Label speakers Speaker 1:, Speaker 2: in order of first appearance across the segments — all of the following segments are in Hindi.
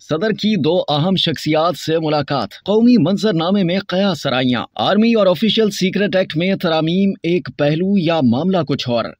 Speaker 1: सदर की दो अहम शख्सियात से मुलाकात कौमी मंजरनामे में कया सराइयाँ आर्मी और ऑफिशियल सीक्रेट एक्ट में तरामीम एक पहलू या मामला कुछ और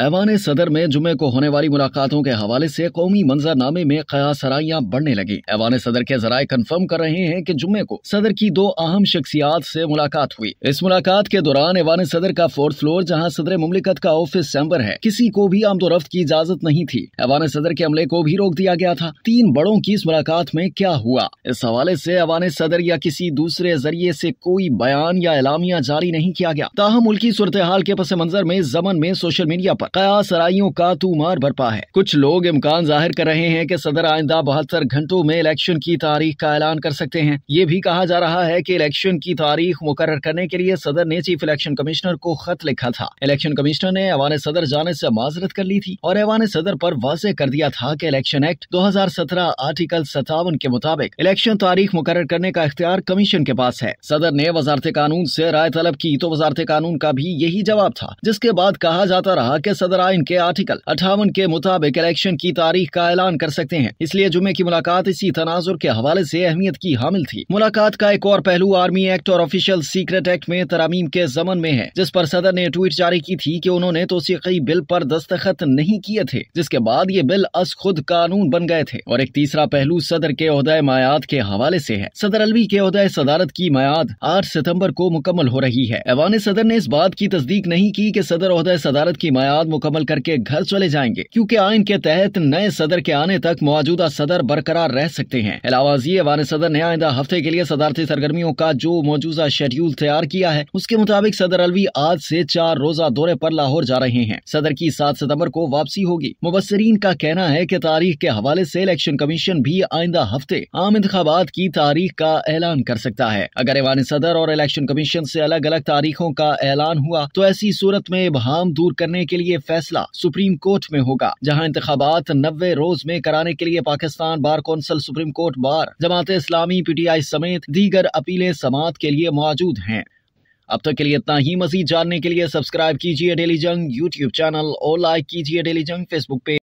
Speaker 1: ऐवान सदर में जुमे को होने वाली मुलाकातों के हवाले से कौमी मंजरनामे में कयासराइयाँ बढ़ने लगी ऐवान सदर के जराये कन्फर्म कर रहे हैं की जुमे को सदर की दो अहम शख्सियात ऐसी मुलाकात हुई इस मुलाकात के दौरान ऐवान सदर का फोर्थ फ्लोर जहाँ सदर मुमलिकत का ऑफिस चैम्बर है किसी को भी आमदोरफ्त की इजाजत नहीं थी ऐवान सदर के अमले को भी रोक दिया गया था तीन बड़ों की इस मुलाकात में क्या हुआ इस हवाले ऐसी ऐवान सदर या किसी दूसरे जरिए ऐसी कोई बयान या एलामिया जारी नहीं किया गया ताहम मुल्की सूरत हाल के पस मंजर में जमन में सोशल मीडिया आरोप बकाया सराइयों का तू मार बरपा है कुछ लोग इम्कान जाहिर कर रहे हैं कि सदर आइंदा बहत्तर घंटों में इलेक्शन की तारीख का ऐलान कर सकते हैं ये भी कहा जा रहा है की इलेक्शन की तारीख मुकर करने के लिए सदर ने चीफ इलेक्शन कमिश्नर को खत लिखा था इलेक्शन कमिश्नर ने ऐवान सदर जाने ऐसी माजरत कर ली थी और ऐवान सदर आरोप वाजे कर दिया था की इलेक्शन एक्ट दो हजार सत्रह आर्टिकल सत्तावन के मुताबिक इलेक्शन तारीख मुकर करने का इख्तियार कमीशन के पास है सदर ने वजारत कानून ऐसी राय तलब की तो वजारत कानून का भी यही जवाब था जिसके बाद कहा जाता रहा की सदर आइन के आर्टिकल अठावन के मुताबिक इलेक्शन की तारीख का ऐलान कर सकते हैं इसलिए जुमे की मुलाकात इसी तनाजुर के हवाले ऐसी अहमियत की हामिल थी मुलाकात का एक और पहलू आर्मी एक्ट और ऑफिशियल सीक्रेट एक्ट में तरामीम के जमन में है जिस पर सदर ने ट्वीट जारी की थी की उन्होंने तोसीकी बिल पर दस्तखत नहीं किए थे जिसके बाद ये बिल अस खुद कानून बन गए थे और एक तीसरा पहलू सदर के अहदय मायाद के हवाले ऐसी है सदर अलवी के अहदय सदारत की मायाद आठ सितम्बर को मुकम्मल हो रही है एवान सदर ने इस बात की तस्दीक नहीं की सदर अहदय सदारत की मायाद बाद मुकम्मल करके घर चले जाएंगे क्योंकि आइन के तहत नए सदर के आने तक मौजूदा सदर बरकरार रह सकते हैं अलावाजी सदर ने आइंदा हफ्ते के लिए सदारती सरगर्मियों का जो मौजूदा शेड्यूल तैयार किया है उसके मुताबिक सदर अलवी आज से चार रोजा दौरे पर लाहौर जा रहे हैं सदर की सात सितम्बर को वापसी होगी मुबसरीन का कहना है की तारीख के हवाले ऐसी इलेक्शन कमीशन भी आइंदा हफ्ते आम इंतबात की तारीख का ऐलान कर सकता है अगर ऐवान सदर और इलेक्शन कमीशन ऐसी अलग अलग तारीखों का ऐलान हुआ तो ऐसी सूरत में इबहम दूर करने के लिए ये फैसला सुप्रीम कोर्ट में होगा जहां इंतबात नब्बे रोज में कराने के लिए Pakistan bar council supreme court bar Jamaat Islami PTI समेत दीगर अपीलें समात के लिए मौजूद हैं अब तक के लिए इतना ही मजीद जानने के लिए सब्सक्राइब कीजिए डेली जंग यूट्यूब चैनल और लाइक कीजिए डेली जंग फेसबुक पेज